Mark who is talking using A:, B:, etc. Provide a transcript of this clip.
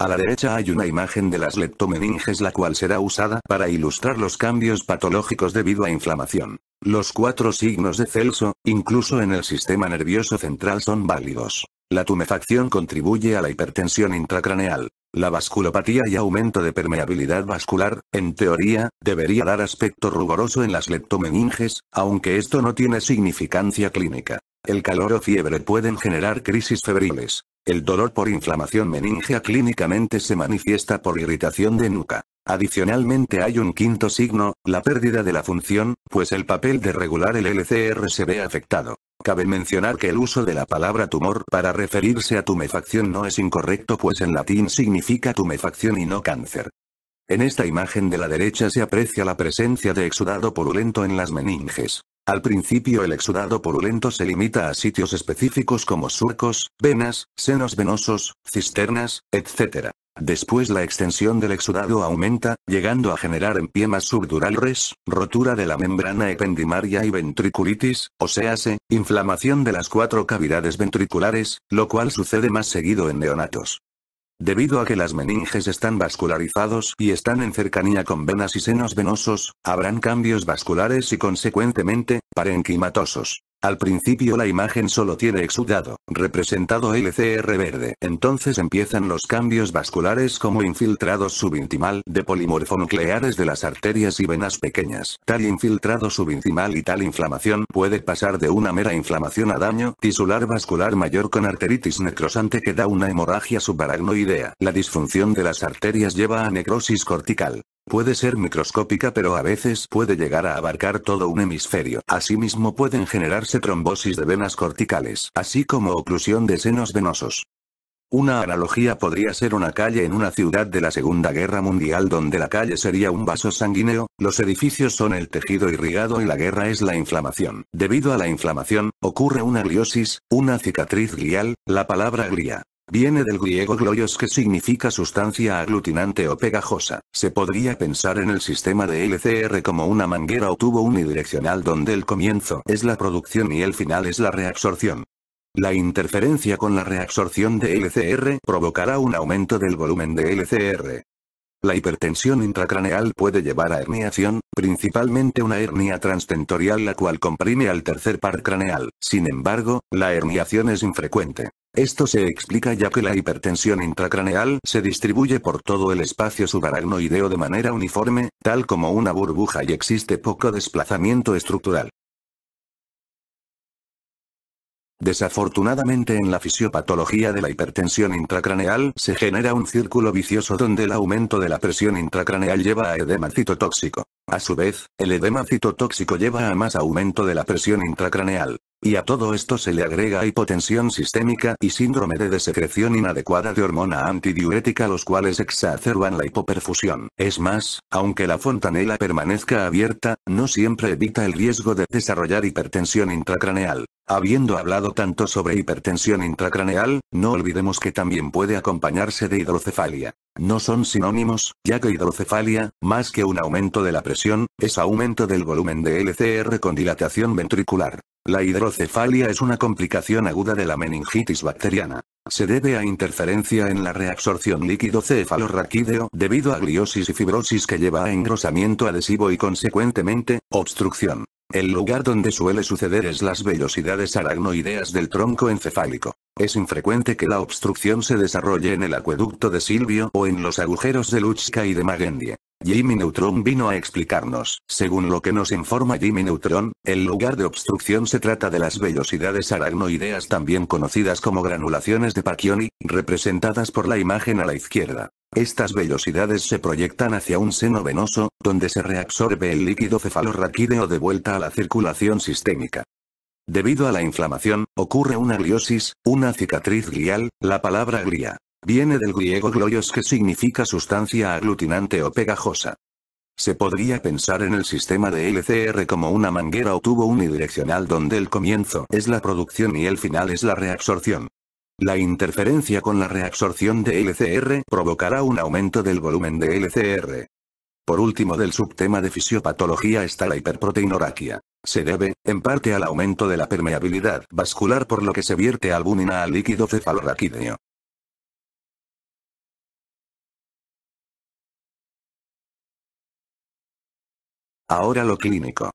A: A la derecha hay una imagen de las leptomeninges la cual será usada para ilustrar los cambios patológicos debido a inflamación. Los cuatro signos de Celso, incluso en el sistema nervioso central son válidos. La tumefacción contribuye a la hipertensión intracraneal. La vasculopatía y aumento de permeabilidad vascular, en teoría, debería dar aspecto ruboroso en las leptomeninges, aunque esto no tiene significancia clínica. El calor o fiebre pueden generar crisis febriles. El dolor por inflamación meningea clínicamente se manifiesta por irritación de nuca. Adicionalmente hay un quinto signo, la pérdida de la función, pues el papel de regular el LCR se ve afectado. Cabe mencionar que el uso de la palabra tumor para referirse a tumefacción no es incorrecto pues en latín significa tumefacción y no cáncer. En esta imagen de la derecha se aprecia la presencia de exudado purulento en las meninges. Al principio el exudado polulento se limita a sitios específicos como surcos, venas, senos venosos, cisternas, etc. Después la extensión del exudado aumenta, llegando a generar empiemas subdurales, rotura de la membrana ependimaria y ventriculitis, o sea, se, inflamación de las cuatro cavidades ventriculares, lo cual sucede más seguido en neonatos. Debido a que las meninges están vascularizados y están en cercanía con venas y senos venosos, habrán cambios vasculares y consecuentemente, parenquimatosos. Al principio la imagen solo tiene exudado, representado LCR verde. Entonces empiezan los cambios vasculares como infiltrados subintimal de polimorfonucleares de las arterias y venas pequeñas. Tal infiltrado subintimal y tal inflamación puede pasar de una mera inflamación a daño tisular vascular mayor con arteritis necrosante que da una hemorragia subaracnoidea. La disfunción de las arterias lleva a necrosis cortical. Puede ser microscópica pero a veces puede llegar a abarcar todo un hemisferio. Asimismo pueden generarse trombosis de venas corticales, así como oclusión de senos venosos. Una analogía podría ser una calle en una ciudad de la Segunda Guerra Mundial donde la calle sería un vaso sanguíneo, los edificios son el tejido irrigado y la guerra es la inflamación. Debido a la inflamación, ocurre una gliosis, una cicatriz glial, la palabra glia Viene del griego gloios que significa sustancia aglutinante o pegajosa. Se podría pensar en el sistema de LCR como una manguera o tubo unidireccional donde el comienzo es la producción y el final es la reabsorción. La interferencia con la reabsorción de LCR provocará un aumento del volumen de LCR, la hipertensión intracraneal puede llevar a herniación, principalmente una hernia transtentorial la cual comprime al tercer par craneal. Sin embargo, la herniación es infrecuente. Esto se explica ya que la hipertensión intracraneal se distribuye por todo el espacio subaracnoideo de manera uniforme, tal como una burbuja y existe poco desplazamiento estructural. Desafortunadamente en la fisiopatología de la hipertensión intracraneal se genera un círculo vicioso donde el aumento de la presión intracraneal lleva a edema citotóxico. A su vez, el edema citotóxico lleva a más aumento de la presión intracraneal. Y a todo esto se le agrega hipotensión sistémica y síndrome de desecreción inadecuada de hormona antidiurética los cuales exacerban la hipoperfusión. Es más, aunque la fontanela permanezca abierta, no siempre evita el riesgo de desarrollar hipertensión intracraneal. Habiendo hablado tanto sobre hipertensión intracraneal, no olvidemos que también puede acompañarse de hidrocefalia. No son sinónimos, ya que hidrocefalia, más que un aumento de la presión, es aumento del volumen de LCR con dilatación ventricular. La hidrocefalia es una complicación aguda de la meningitis bacteriana. Se debe a interferencia en la reabsorción líquido cefalorraquídeo debido a gliosis y fibrosis que lleva a engrosamiento adhesivo y consecuentemente, obstrucción. El lugar donde suele suceder es las vellosidades aracnoideas del tronco encefálico. Es infrecuente que la obstrucción se desarrolle en el acueducto de Silvio o en los agujeros de Luchka y de Magendie. Jimmy Neutron vino a explicarnos, según lo que nos informa Jimmy Neutron, el lugar de obstrucción se trata de las vellosidades aracnoideas también conocidas como granulaciones de Pacchioni, representadas por la imagen a la izquierda. Estas velocidades se proyectan hacia un seno venoso, donde se reabsorbe el líquido cefalorraquídeo de vuelta a la circulación sistémica. Debido a la inflamación, ocurre una gliosis, una cicatriz glial, la palabra glia. Viene del griego gloios que significa sustancia aglutinante o pegajosa. Se podría pensar en el sistema de LCR como una manguera o tubo unidireccional donde el comienzo es la producción y el final es la reabsorción. La interferencia con la reabsorción de LCR provocará un aumento del volumen de LCR. Por último del subtema de fisiopatología está la hiperproteinoraquia. Se debe, en parte al aumento de la permeabilidad vascular por lo que se vierte albúmina al líquido cefalorraquídeo. Ahora lo clínico.